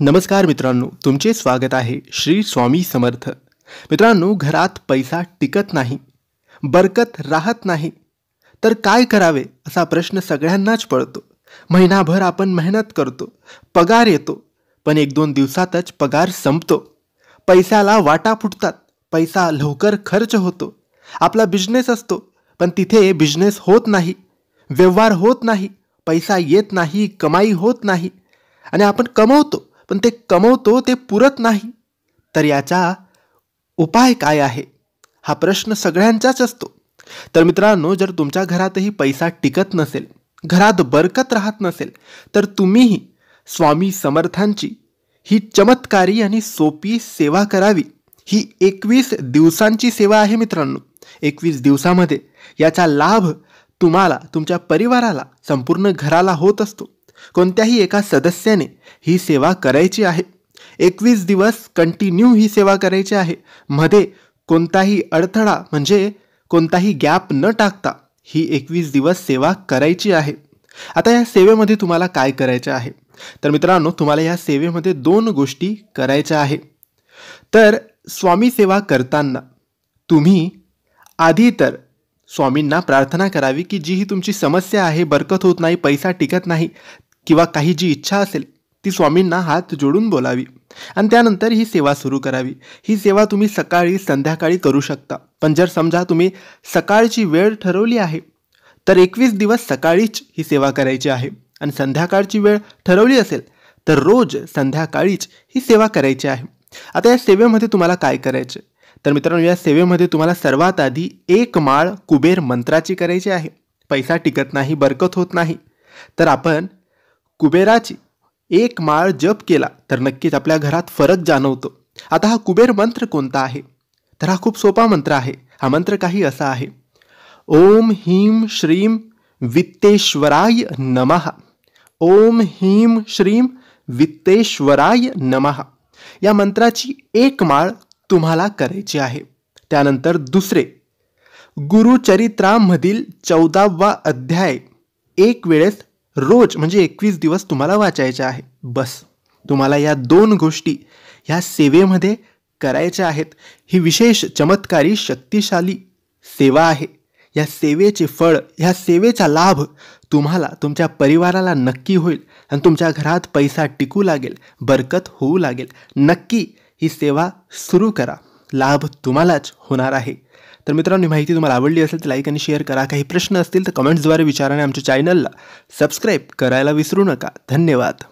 नमस्कार मित्रांनो तुमचे स्वागत आहे श्री स्वामी समर्थ मित्रांनो घरात पैसा टिकत नाही बरकत राहत नाही तर काय करावे असा प्रश्न सगळ्यांनाच पडतो महिनाभर आपण मेहनत करतो पगार येतो पण एक दोन दिवसातच पगार संपतो पैशाला वाटा फुटतात पैसा लवकर खर्च होतो आपला बिझनेस असतो पण तिथे बिझनेस होत नाही व्यवहार होत नाही पैसा येत नाही कमाई होत नाही आणि आपण कमवतो पण ते कमवतो ते पुरत नाही तर याचा उपाय काय आहे हा प्रश्न सगळ्यांचाच असतो तर मित्रांनो जर तुमच्या घरातही पैसा टिकत नसेल घरात बरकत राहत नसेल तर तुम्हीही स्वामी समर्थांची ही चमत्कारी आणि सोपी सेवा करावी ही एकवीस दिवसांची सेवा आहे मित्रांनो एकवीस दिवसामध्ये याचा लाभ तुम्हाला तुमच्या परिवाराला संपूर्ण घराला होत असतो कोणत्याही एका सदस्याने ही सेवा करायची आहे एकवीस दिवस कंटिन्यू ही सेवा करायची आहे मध्ये कोणताही अडथळा म्हणजे कोणताही गॅप न टाकता ही एकवीस दिवस सेवा करायची आहे आता या सेवेमध्ये तुम्हाला काय करायचे आहे तर मित्रांनो तुम्हाला या सेवेमध्ये दोन गोष्टी करायच्या आहे तर स्वामी सेवा करताना तुम्ही आधी तर स्वामींना प्रार्थना करावी की जी ही तुमची समस्या आहे बरकत होत नाही पैसा टिकत नाही किंवा काही जी इच्छा असेल ती स्वामींना हात जोडून बोलावी आणि त्यानंतर ही सेवा सुरू करावी ही सेवा तुम्ही सकाळी संध्याकाळी करू शकता पण जर समजा तुम्ही सकाळची वेळ ठरवली आहे तर एकवीस दिवस सकाळीच ही सेवा करायची आहे आणि संध्याकाळची वेळ ठरवली असेल तर रोज संध्याकाळीच ही सेवा करायची आहे आता या सेवेमध्ये तुम्हाला काय करायचे तर मित्रांनो या सेवेमध्ये तुम्हाला सर्वात आधी एक माळ कुबेर मंत्राची करायची आहे पैसा टिकत नाही बरकत होत नाही तर आपण कुबेराची एक माळ जप केला तर नक्कीच आपल्या घरात फरक जाणवतो आता हा कुबेर मंत्र कोणता आहे तर हा खूप सोपा मंत्र आहे हा मंत्र काही असा आहे ओम ह्रीम श्रीम वित्तेश्वराय नमः ओम ह्रीम श्रीम वित्तेश्वराय नमः या मंत्राची एक माळ तुम्हाला करायची आहे त्यानंतर दुसरे गुरुचरित्रामधील चौदावा अध्याय एक वेळेस रोज म्हणजे एकवीस दिवस तुम्हाला वाचायचे आहे बस तुम्हाला या दोन गोष्टी ह्या सेवेमध्ये करायच्या आहेत ही विशेष चमत्कारी शक्तिशाली सेवा आहे या सेवेचे फळ ह्या सेवेचा लाभ तुम्हाला तुमच्या परिवाराला नक्की होईल आणि तुमच्या घरात पैसा टिकू लागेल बरकत होऊ लागेल नक्की ही सेवा सुरू करा लाभ तुम्हालाच होणार आहे तर मित्रांनो माहिती तुम्हाला आवडली असेल तर लाईक आणि शेअर करा काही प्रश्न असतील तर कमेंट्सद्वारे विचाराने आमच्या चॅनलला सबस्क्राईब करायला विसरू नका धन्यवाद